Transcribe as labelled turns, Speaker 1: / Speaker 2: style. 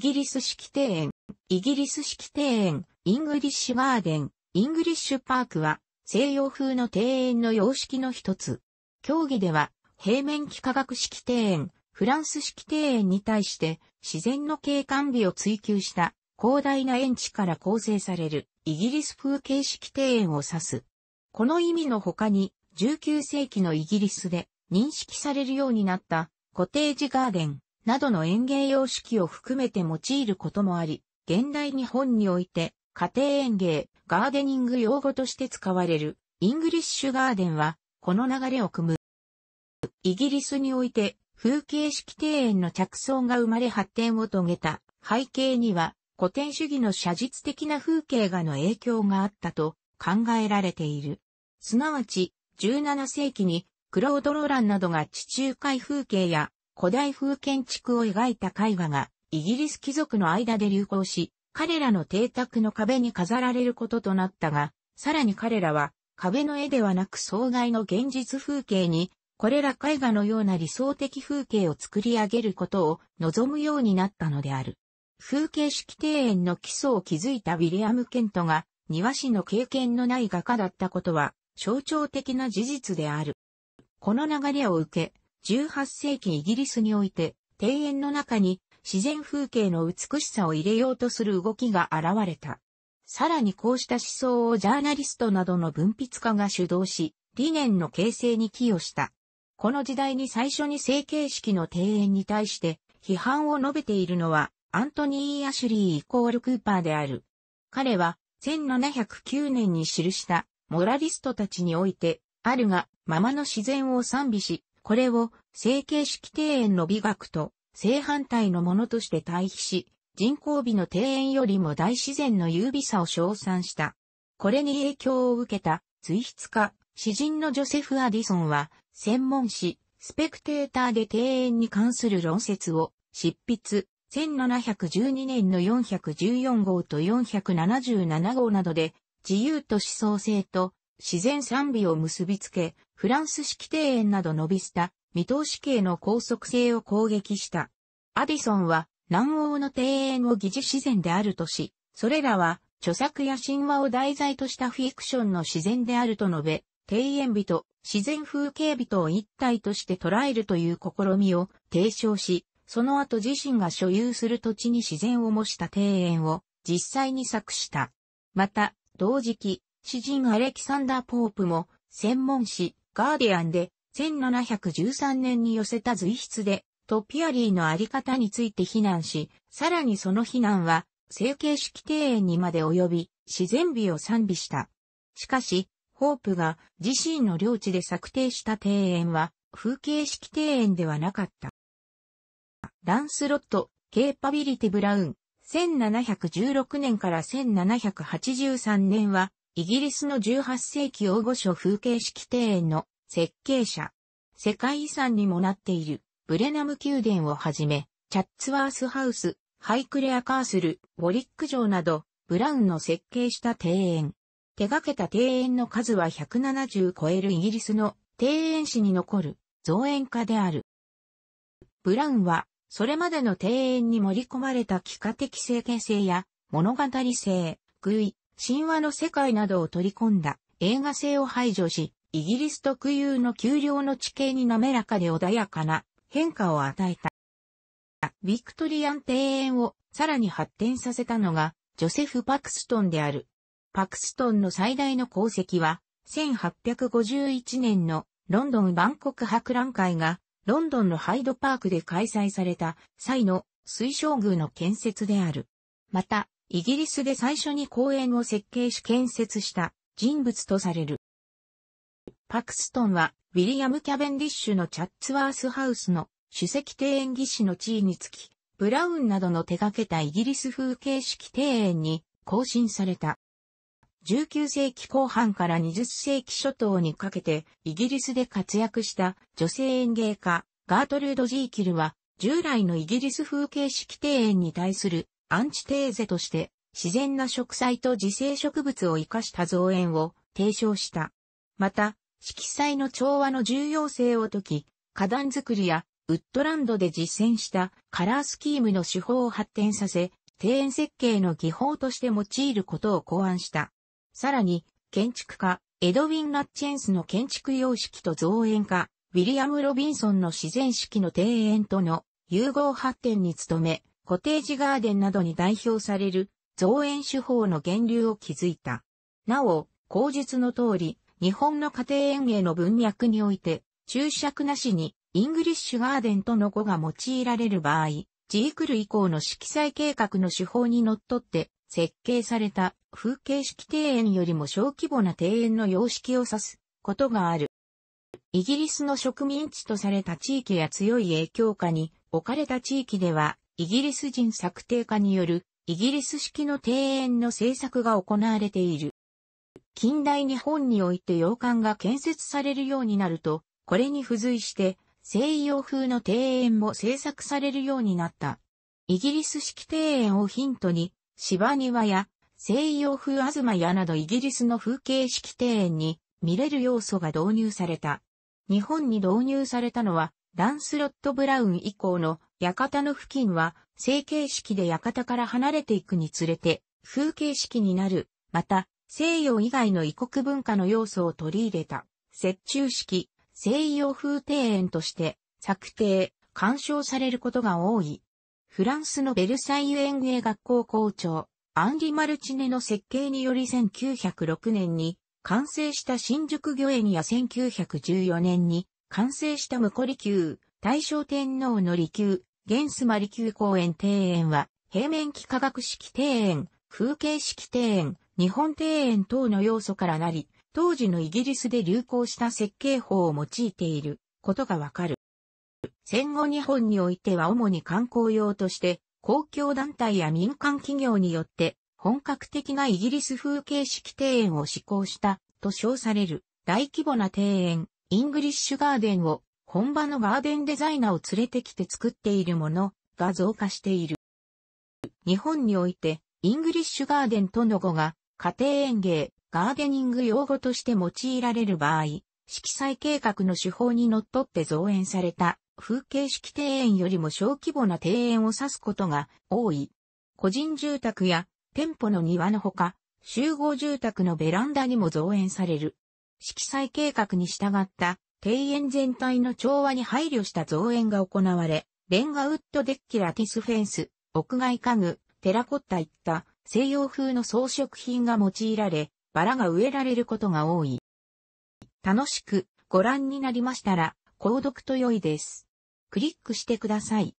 Speaker 1: ギリス式庭園、イギリス式庭園、イングリッシュガーデン、イングリッシュパークは、西洋風の庭園の様式の一つ。競技では、平面幾何学式庭園、フランス式庭園に対して、自然の景観美を追求した広大な園地から構成されるイギリス風形式庭園を指す。この意味の他に、19世紀のイギリスで認識されるようになったコテージガーデン、などの園芸様式を含めて用いることもあり、現代日本において家庭園芸、ガーデニング用語として使われるイングリッシュガーデンはこの流れを組む。イギリスにおいて風景式庭園の着想が生まれ発展を遂げた背景には古典主義の写実的な風景画の影響があったと考えられている。すなわち17世紀にクロード・ロランなどが地中海風景や古代風建築を描いた絵画が、イギリス貴族の間で流行し、彼らの邸宅の壁に飾られることとなったが、さらに彼らは、壁の絵ではなく障害の現実風景に、これら絵画のような理想的風景を作り上げることを望むようになったのである。風景式庭園の基礎を築いたウィリアム・ケントが、庭師の経験のない画家だったことは、象徴的な事実である。この流れを受け、18世紀イギリスにおいて、庭園の中に自然風景の美しさを入れようとする動きが現れた。さらにこうした思想をジャーナリストなどの文筆家が主導し、理念の形成に寄与した。この時代に最初に成形式の庭園に対して批判を述べているのはアントニー・アシュリーイコール・クーパーである。彼は1709年に記したモラリストたちにおいてあるがままの自然を賛美しこれを成形式庭園の美学と正反対のものとして対比し、人工美の庭園よりも大自然の優美さを称賛した。これに影響を受けた、随筆家、詩人のジョセフ・アディソンは、専門誌、スペクテーターで庭園に関する論説を執筆、1712年の414号と477号などで、自由と思想性と自然賛美を結びつけ、フランス式庭園など伸びした見通し系の高速性を攻撃した。アディソンは南欧の庭園を疑似自然であるとし、それらは著作や神話を題材としたフィクションの自然であると述べ、庭園美と自然風景美とを一体として捉えるという試みを提唱し、その後自身が所有する土地に自然を模した庭園を実際に作した。また、同時期、詩人アレキサンダー・ポープも専門誌ガーディアンで1713年に寄せた随筆でトピアリーのあり方について非難し、さらにその非難は成形式庭園にまで及び自然美を賛美した。しかし、ホープが自身の領地で策定した庭園は風景式庭園ではなかった。ランスロット、ケーパビリティ・ブラウン、1716年から1783年はイギリスの18世紀大御所風景式庭園の設計者。世界遺産にもなっているブレナム宮殿をはじめ、チャッツワースハウス、ハイクレアカースル、ウォリック城など、ブラウンの設計した庭園。手掛けた庭園の数は170超えるイギリスの庭園史に残る造園家である。ブラウンは、それまでの庭園に盛り込まれた幾何的整形性や物語性、偶意、神話の世界などを取り込んだ映画性を排除し、イギリス特有の丘陵の地形に滑らかで穏やかな変化を与えた。ビクトリアン庭園をさらに発展させたのがジョセフ・パクストンである。パクストンの最大の功績は、1851年のロンドン万国博覧会がロンドンのハイドパークで開催された際の水晶宮の建設である。また、イギリスで最初に公園を設計し建設した人物とされる。パクストンは、ウィリアム・キャベンディッシュのチャッツワースハウスの主席庭園技師の地位につき、ブラウンなどの手掛けたイギリス風形式庭園に更新された。19世紀後半から20世紀初頭にかけてイギリスで活躍した女性園芸家ガートルード・ジーキルは従来のイギリス風形式庭園に対するアンチテーゼとして、自然な植栽と自生植物を生かした造園を提唱した。また、色彩の調和の重要性を解き、花壇作りやウッドランドで実践したカラースキームの手法を発展させ、庭園設計の技法として用いることを考案した。さらに、建築家、エドウィン・ラッチェンスの建築様式と造園家、ウィリアム・ロビンソンの自然式の庭園との融合発展に努め、コテージガーデンなどに代表される造園手法の源流を築いた。なお、口述の通り、日本の家庭園芸の文脈において、注釈なしに、イングリッシュガーデンとの語が用いられる場合、ジークル以降の色彩計画の手法にのっとって、設計された風景式庭園よりも小規模な庭園の様式を指すことがある。イギリスの植民地とされた地域や強い影響下に置かれた地域では、イギリス人策定家によるイギリス式の庭園の制作が行われている。近代日本において洋館が建設されるようになると、これに付随して西洋風の庭園も制作されるようになった。イギリス式庭園をヒントに、芝庭や西洋風東屋などイギリスの風景式庭園に見れる要素が導入された。日本に導入されたのはランスロット・ブラウン以降の館の付近は、成形式で館から離れていくにつれて、風景式になる、また、西洋以外の異国文化の要素を取り入れた、雪中式、西洋風庭園として、策定、鑑賞されることが多い。フランスのベルサイユ園芸学校校長、アンリ・マルチネの設計により1906年に完成した新宿御苑や1914年に完成したこう離宮、大正天皇の離宮、現須磨離宮公園庭園は、平面幾何学式庭園、風景式庭園、日本庭園等の要素からなり、当時のイギリスで流行した設計法を用いていることがわかる。戦後日本においては主に観光用として、公共団体や民間企業によって本格的なイギリス風景式庭園を施行したと称される大規模な庭園、イングリッシュガーデンを本場のガーデンデザイナーを連れてきて作っているものが増加している。日本において、イングリッシュガーデンとの語が家庭園芸、ガーデニング用語として用いられる場合、色彩計画の手法にのっとって造園された風景式庭園よりも小規模な庭園を指すことが多い。個人住宅や店舗の庭のほか、集合住宅のベランダにも造園される。色彩計画に従った庭園全体の調和に配慮した造園が行われ、レンガウッドデッキラティスフェンス、屋外家具、テラコッタいった西洋風の装飾品が用いられ、バラが植えられることが多い。楽しくご覧になりましたら、購読と良いです。クリックしてください。